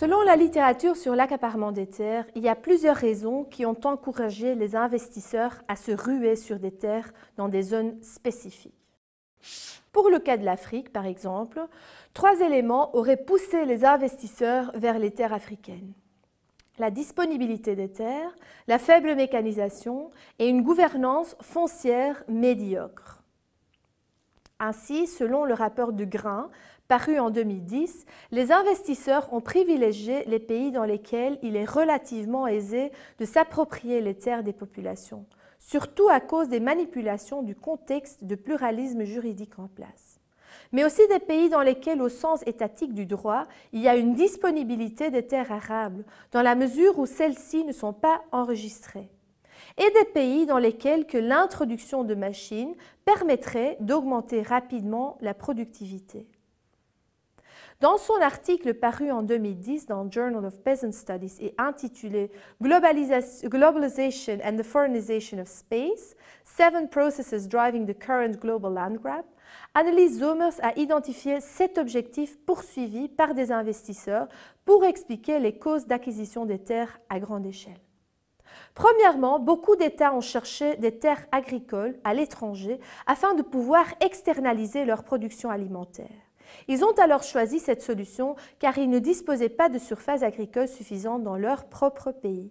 Selon la littérature sur l'accaparement des terres, il y a plusieurs raisons qui ont encouragé les investisseurs à se ruer sur des terres dans des zones spécifiques. Pour le cas de l'Afrique, par exemple, trois éléments auraient poussé les investisseurs vers les terres africaines. La disponibilité des terres, la faible mécanisation et une gouvernance foncière médiocre. Ainsi, selon le rapport de Grain paru en 2010, les investisseurs ont privilégié les pays dans lesquels il est relativement aisé de s'approprier les terres des populations, surtout à cause des manipulations du contexte de pluralisme juridique en place mais aussi des pays dans lesquels, au sens étatique du droit, il y a une disponibilité des terres arables, dans la mesure où celles-ci ne sont pas enregistrées, et des pays dans lesquels que l'introduction de machines permettrait d'augmenter rapidement la productivité. Dans son article paru en 2010 dans Journal of Peasant Studies et intitulé Globalization and the Foreignization of Space, Seven Processes Driving the Current Global Land Grab, Annelise Zomers a identifié sept objectifs poursuivis par des investisseurs pour expliquer les causes d'acquisition des terres à grande échelle. Premièrement, beaucoup d'États ont cherché des terres agricoles à l'étranger afin de pouvoir externaliser leur production alimentaire. Ils ont alors choisi cette solution car ils ne disposaient pas de surface agricole suffisante dans leur propre pays.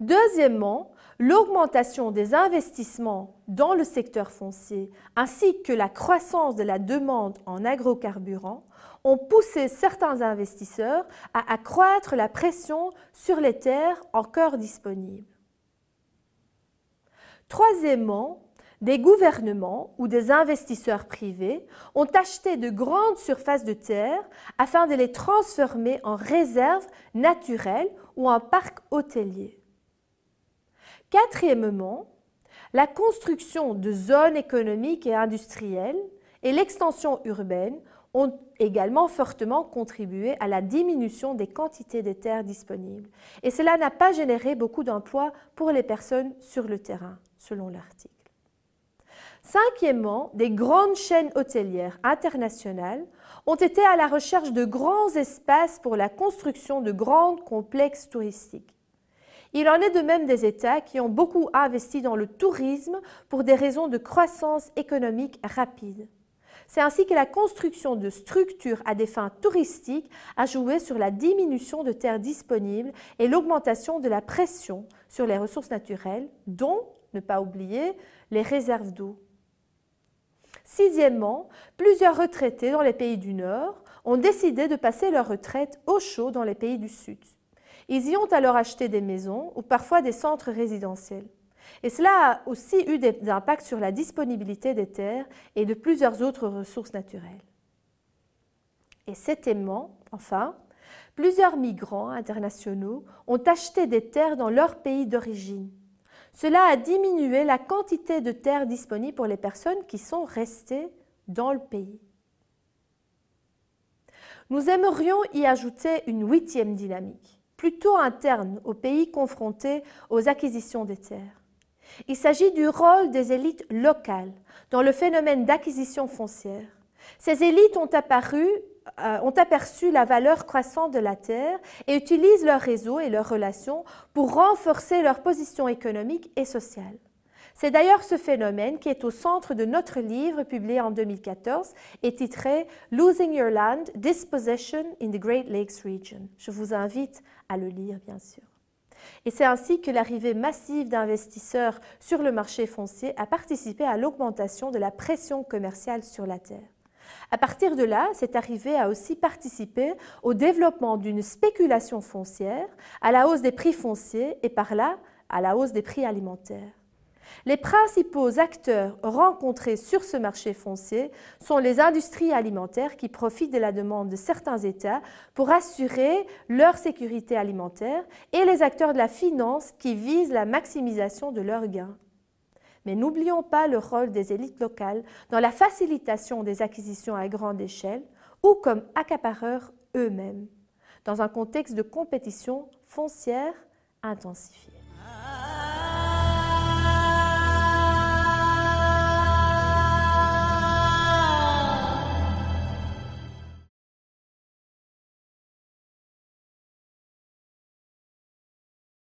Deuxièmement, l'augmentation des investissements dans le secteur foncier ainsi que la croissance de la demande en agrocarburant ont poussé certains investisseurs à accroître la pression sur les terres encore disponibles. Troisièmement, des gouvernements ou des investisseurs privés ont acheté de grandes surfaces de terre afin de les transformer en réserves naturelles ou en parcs hôteliers. Quatrièmement, la construction de zones économiques et industrielles et l'extension urbaine ont également fortement contribué à la diminution des quantités de terres disponibles. Et cela n'a pas généré beaucoup d'emplois pour les personnes sur le terrain, selon l'article. Cinquièmement, des grandes chaînes hôtelières internationales ont été à la recherche de grands espaces pour la construction de grands complexes touristiques. Il en est de même des États qui ont beaucoup investi dans le tourisme pour des raisons de croissance économique rapide. C'est ainsi que la construction de structures à des fins touristiques a joué sur la diminution de terres disponibles et l'augmentation de la pression sur les ressources naturelles, dont, ne pas oublier, les réserves d'eau. Sixièmement, plusieurs retraités dans les pays du Nord ont décidé de passer leur retraite au chaud dans les pays du Sud. Ils y ont alors acheté des maisons ou parfois des centres résidentiels. Et cela a aussi eu des impacts sur la disponibilité des terres et de plusieurs autres ressources naturelles. Et septièmement, enfin, plusieurs migrants internationaux ont acheté des terres dans leur pays d'origine cela a diminué la quantité de terres disponible pour les personnes qui sont restées dans le pays. Nous aimerions y ajouter une huitième dynamique, plutôt interne au pays confronté aux acquisitions des terres. Il s'agit du rôle des élites locales dans le phénomène d'acquisition foncière. Ces élites ont apparu euh, ont aperçu la valeur croissante de la Terre et utilisent leurs réseaux et leurs relations pour renforcer leur position économique et sociale. C'est d'ailleurs ce phénomène qui est au centre de notre livre publié en 2014 et titré Losing Your Land, Dispossession in the Great Lakes Region. Je vous invite à le lire, bien sûr. Et c'est ainsi que l'arrivée massive d'investisseurs sur le marché foncier a participé à l'augmentation de la pression commerciale sur la terre. À partir de là, cette arrivée a aussi participé au développement d'une spéculation foncière, à la hausse des prix fonciers et par là à la hausse des prix alimentaires. Les principaux acteurs rencontrés sur ce marché foncier sont les industries alimentaires qui profitent de la demande de certains États pour assurer leur sécurité alimentaire et les acteurs de la finance qui visent la maximisation de leurs gains. Mais n'oublions pas le rôle des élites locales dans la facilitation des acquisitions à grande échelle ou comme accapareurs eux-mêmes, dans un contexte de compétition foncière intensifiée.